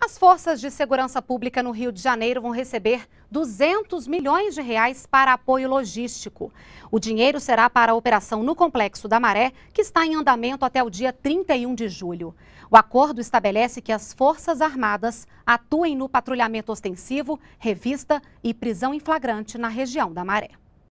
As forças de segurança pública no Rio de Janeiro vão receber 200 milhões de reais para apoio logístico. O dinheiro será para a operação no Complexo da Maré, que está em andamento até o dia 31 de julho. O acordo estabelece que as Forças Armadas atuem no patrulhamento ostensivo, revista e prisão em flagrante na região da Maré.